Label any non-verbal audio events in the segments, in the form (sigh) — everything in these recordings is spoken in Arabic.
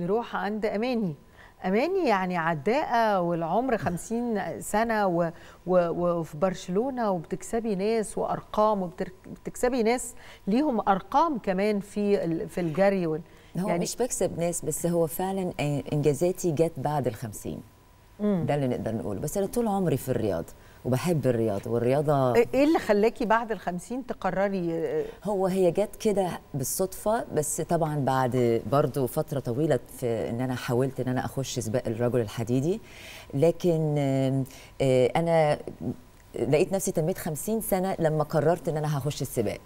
نروح عند اماني اماني يعني عداءه والعمر خمسين سنه و... و... وفي برشلونه وبتكسبي ناس وارقام وبتكسبي ناس ليهم ارقام كمان في ال... في الجري وال... هو يعني مش بكسب ناس بس هو فعلا انجازاتي جت بعد الخمسين مم. ده اللي نقدر نقوله بس انا طول عمري في الرياضه وبحب الرياضه والرياضه ايه, إيه اللي خلاكي بعد ال 50 تقرري آه، هو هي جت كده بالصدفه بس طبعا بعد برضو فتره طويله في ان انا حاولت ان انا اخش سباق الرجل الحديدي لكن آه، انا لقيت نفسي تميت 50 سنه لما قررت ان انا هخش السباق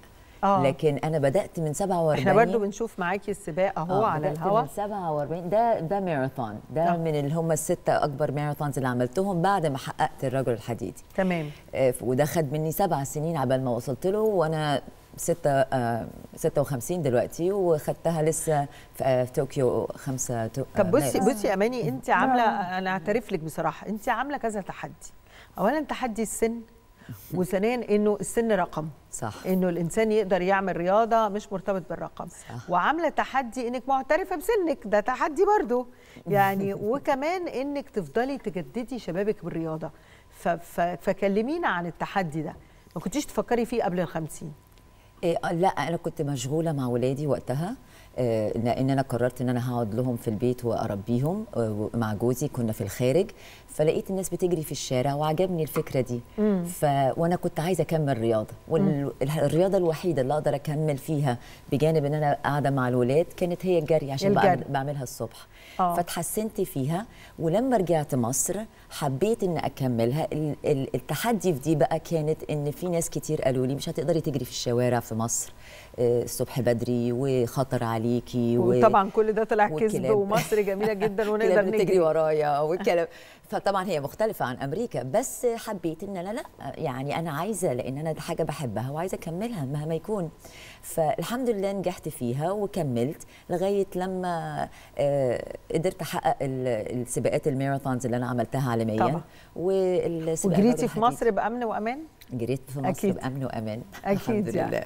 آه. لكن انا بدات من 47 احنا برضو بنشوف معاكي السباق اهو آه على الهواء من 47 ده ده ماراثون ده آه. من اللي هم السته اكبر ماراثونز اللي عملتهم بعد ما حققت الرجل الحديدي تمام آه وده خد مني سبع سنين عبال ما وصلت له وانا 6 56 آه، دلوقتي وخدتها لسه آه، في طوكيو 5 آه، طب بصي بصي يا اماني انت عامله انا اعترف لك بصراحه انت عامله كذا تحدي اولا تحدي السن وثانيا انه السن رقم صح انه الانسان يقدر يعمل رياضه مش مرتبط بالرقم صح. وعامله تحدي انك معترفه بسنك ده تحدي برضو يعني (laughs) وكمان انك تفضلي تجددي شبابك بالرياضه فكلمينا عن التحدي ده ما كنتيش تفكري فيه قبل الخمسين إيه آه، لا انا كنت مشغوله مع ولادي وقتها لان آه، انا قررت ان انا هقعد لهم في البيت واربيهم آه، مع جوزي كنا في الخارج فلقيت الناس بتجري في الشارع وعجبني الفكره دي ف... وانا كنت عايزه اكمل رياضه والرياضه الوحيده اللي اقدر اكمل فيها بجانب ان انا قاعده مع الولاد كانت هي الجري عشان الجري. بعملها الصبح أوه. فتحسنت فيها ولما رجعت مصر حبيت ان اكملها التحدي في دي بقى كانت ان في ناس كتير قالوا لي مش هتقدري تجري في الشوارع في في مصر آه، الصبح بدري وخطر عليكي وطبعا كل ده طلع كذب (laughs) ومصر جميله جدا ونقدر نجري ورايا (laughs) والكلام فطبعا هي مختلفه عن امريكا بس حبيت ان انا لا يعني انا عايزه لان انا دي حاجه بحبها وعايزه اكملها مهما يكون فالحمد لله نجحت فيها وكملت لغايه لما آه، قدرت احقق السباقات الماراثونز اللي انا عملتها عالميا والسباقات وجريتي في مصر بامن وامان جريت في مصر أكيد. بأمن وأمان أكيد الحمد يعني. لله